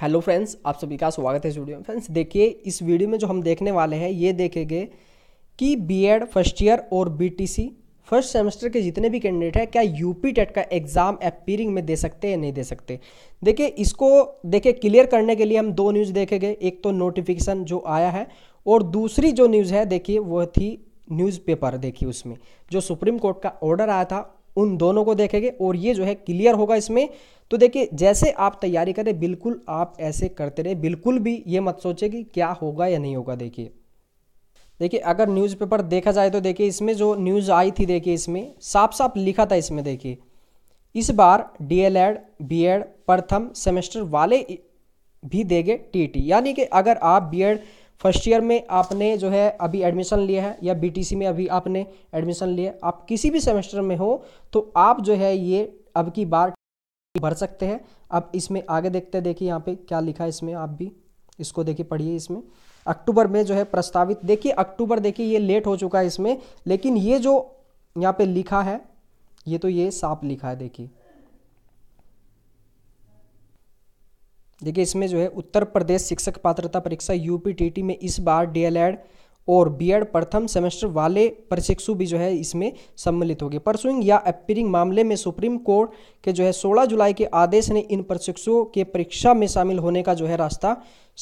hello friends आप सभी का स्वागत है इस वीडियो में फ्रेंड्स देखिए इस वीडियो में जो हम देखने वाले हैं ये देखेंगे कि बीएड फर्स्ट ईयर और बीटीसी फर्स्ट सेमेस्टर के जितने भी कैंडिडेट हैं क्या यूपी टेट e का एग्ज़ाम अपीयरिंग में दे सकते हैं नहीं दे सकते देखिए इसको देखिए क्लियर करने के लिए हम दो न्यूज़ देखेंगे एक तो नोटिफिकेशन जो आया है और दूसरी जो न्यूज़ है देखिए वह थी न्यूज़पेपर देखिए उसमें जो सुप्रीम कोर्ट का ऑर्डर आया था उन दोनों को देखेंगे और ये जो है क्लियर होगा इसमें तो देखिए जैसे आप तैयारी करें बिल्कुल आप ऐसे करते रहे बिल्कुल भी ये मत सोचे कि क्या होगा या नहीं होगा देखिए देखिए अगर न्यूज़पेपर देखा जाए तो देखिए इसमें जो न्यूज़ आई थी देखिए इसमें साफ साफ लिखा था इसमें देखिए इस बार डीएलएड एड प्रथम सेमेस्टर वाले भी देंगे टी टी यानी कि अगर आप बी एड फर्स्ट ईयर में आपने जो है अभी एडमिशन लिया है या बी में अभी आपने एडमिशन लिया आप किसी भी सेमेस्टर में हो तो आप जो है ये अब की बार भर सकते हैं अब इसमें आगे देखते हैं देखिए यहाँ पे क्या लिखा है इसमें आप भी इसको देखिए पढ़िए इसमें अक्टूबर में जो है प्रस्तावित देखिए अक्टूबर देखिए ये लेट हो चुका है इसमें लेकिन ये जो यहाँ पे लिखा है ये तो ये साफ लिखा है देखिए देखिए इसमें जो है उत्तर प्रदेश शिक्षक पात्रता परीक्षा यूपी टी में इस बार एड और बीएड प्रथम सेमेस्टर वाले प्रशिक्षु भी जो है इसमें सम्मिलित होंगे परसुइंग या अपीरिंग मामले में सुप्रीम कोर्ट के जो है 16 जुलाई के आदेश ने इन प्रशिक्षुओं के परीक्षा में शामिल होने का जो है रास्ता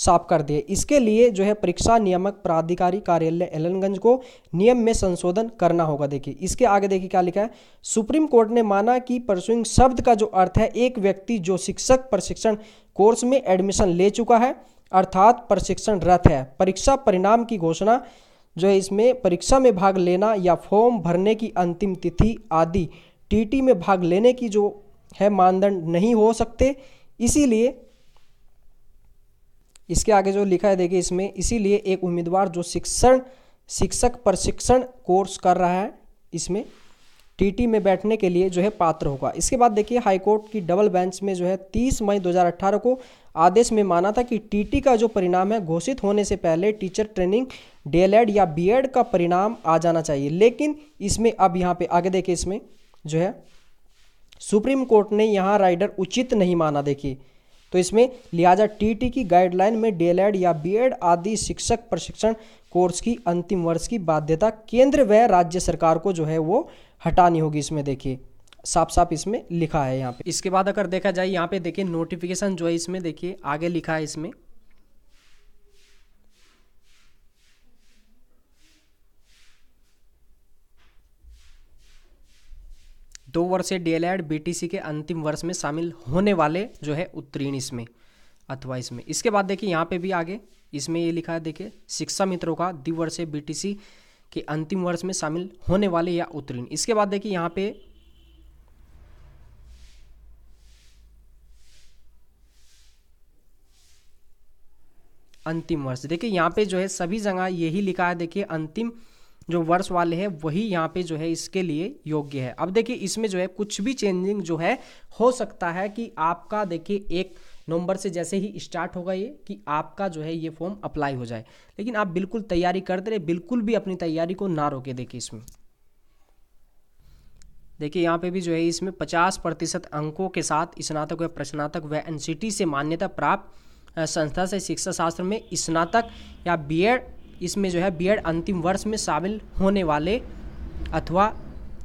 साफ कर दिया इसके लिए जो है परीक्षा नियामक प्राधिकारी कार्यालय एलनगंज को नियम में संशोधन करना होगा देखिए इसके आगे देखिए क्या लिखा है सुप्रीम कोर्ट ने माना कि परसुइंग शब्द का जो अर्थ है एक व्यक्ति जो शिक्षक प्रशिक्षण कोर्स में एडमिशन ले चुका है अर्थात प्रशिक्षण रथ है परीक्षा परिणाम की घोषणा जो है इसमें परीक्षा में भाग लेना या फॉर्म भरने की अंतिम तिथि आदि टीटी में भाग लेने की जो है मानदंड नहीं हो सकते इसीलिए इसके आगे जो लिखा है देखिए इसमें इसीलिए एक उम्मीदवार जो शिक्षण शिक्षक प्रशिक्षण कोर्स कर रहा है इसमें टीटी में बैठने के लिए जो है पात्र होगा इसके बाद देखिए हाईकोर्ट की डबल बेंच में जो है 30 मई 2018 को आदेश में माना था कि टीटी का जो परिणाम है घोषित होने से पहले टीचर ट्रेनिंग डीएलएड या बीएड का परिणाम आ जाना चाहिए लेकिन इसमें अब यहाँ पे आगे देखिए इसमें जो है सुप्रीम कोर्ट ने यहाँ राइडर उचित नहीं माना देखिए तो इसमें लिहाजा टीटी की गाइडलाइन में डीएलएड या बीएड आदि शिक्षक प्रशिक्षण कोर्स की अंतिम वर्ष की बाध्यता केंद्र व राज्य सरकार को जो है वो हटानी होगी इसमें देखिए साफ साफ इसमें लिखा है यहाँ पे इसके बाद अगर देखा जाए यहाँ पे देखिए नोटिफिकेशन जो है इसमें देखिए आगे लिखा है इसमें दो वर्षीय डीएलएड बीटीसी के अंतिम वर्ष में शामिल होने वाले जो है उत्तीर्ण इसमें अथवा इसमें इसके बाद देखिए यहाँ पे भी आगे इसमें ये लिखा है देखिए शिक्षा मित्रों का द्विवर्षीय बीटीसी कि अंतिम वर्ष में शामिल होने वाले या उत्तीर्ण इसके बाद देखिए यहाँ पे अंतिम वर्ष देखिए यहाँ पे जो है सभी जगह यही लिखा है देखिए अंतिम जो वर्ष वाले हैं वही यहाँ पे जो है इसके लिए योग्य है अब देखिए इसमें जो है कुछ भी चेंजिंग जो है हो सकता है कि आपका देखिए एक नवंबर से जैसे ही स्टार्ट होगा ये कि आपका जो है ये फॉर्म अप्लाई हो जाए लेकिन आप बिल्कुल तैयारी करते रहे बिल्कुल भी अपनी तैयारी को ना रोके देखिए इसमें देखिए यहाँ पे भी जो है इसमें 50 प्रतिशत अंकों के साथ स्नातक व प्रश्नातक व एन से मान्यता प्राप्त संस्था से शिक्षा शास्त्र में स्नातक या बी इसमें जो है बी अंतिम वर्ष में शामिल होने वाले अथवा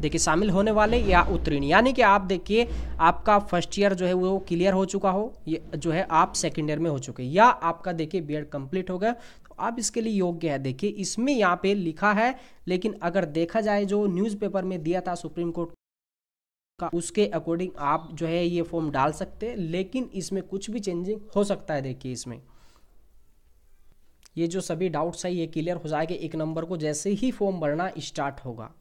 देखिए शामिल होने वाले या उत्तीर्ण यानी कि आप देखिए आपका फर्स्ट ईयर जो है वो क्लियर हो चुका हो ये जो है आप सेकेंड ईयर में हो चुके या आपका देखिए बी एड कंप्लीट हो गया तो आप इसके लिए योग्य है देखिए इसमें यहाँ पे लिखा है लेकिन अगर देखा जाए जो न्यूज़पेपर में दिया था सुप्रीम कोर्ट का उसके अकॉर्डिंग आप जो है ये फॉर्म डाल सकते हैं लेकिन इसमें कुछ भी चेंजिंग हो सकता है देखिए इसमें ये जो सभी डाउट्स है ये क्लियर हो जाएगा एक नंबर को जैसे ही फॉर्म भरना स्टार्ट होगा